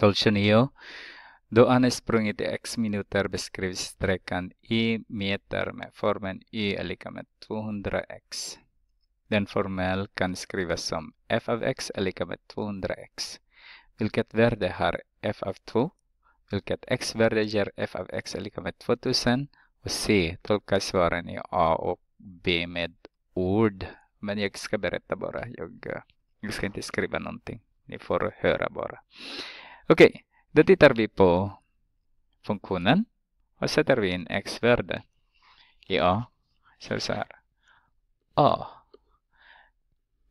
Tolchenio, då han sprungit x minuter beskrivs sträckan i meter med formen y är lika med 200x. Den formel kan skrivas som f av x är lika med 200x. Vilket värde har f av 2? Vilket x-värde ger f av x är lika med 2000? Och c tolkar svaren i a och b med ord. Men jag ska berätta bara. Jag, jag ska inte skriva någonting. Ni får höra bara. Okei, då tittar vi på funktionen och sätter vi in x-värde i a. Så så här. a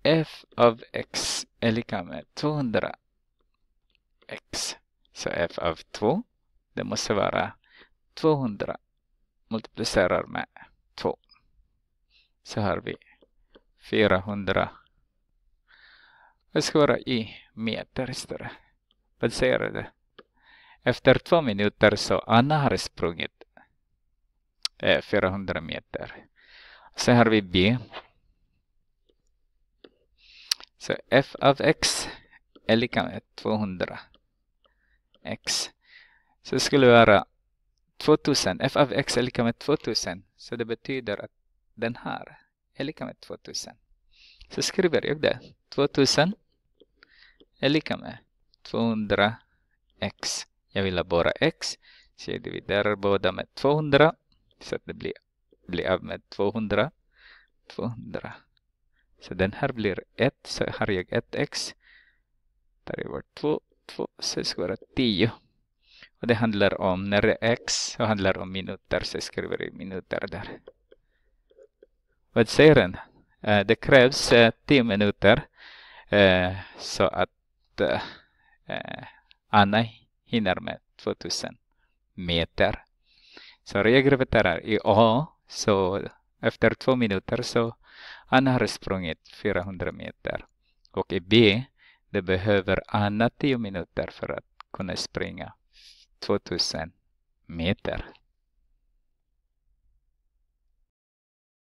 f av x är lika med 200x. Så f av 2, det måste vara 200 multiplicerar med 2. Så har vi 400. Det ska vara i meter istället. Vad säger du? Efter två minuter så Anna har sprungit 400 eh, meter. Sen har vi B. Så f av x är lika med 200 x. Så det skulle vara 2000. f av x är lika med 2000. Så det betyder att den här är lika med 2000. Så skriver jag det. 2000 är lika med 200 x. Jag vill ha bara x. Så jag dividerar båda med 200 så att det blir, blir av med 200. 200. Så den här blir 1, så har jag 1x. Där är vårt 2, 2, så det ska vara 10. Och det handlar om, när det är x, så handlar om minuter, så jag skriver i minuter där. Vad säger den? Eh, det krävs eh, 10 minuter eh, så att eh, eh, Anna hinner med 2000 meter. Så jag reagerar i A, så efter två minuter så Anna har sprungit 400 meter. Och i B, det behöver Anna 10 minuter för att kunna springa 2000 meter.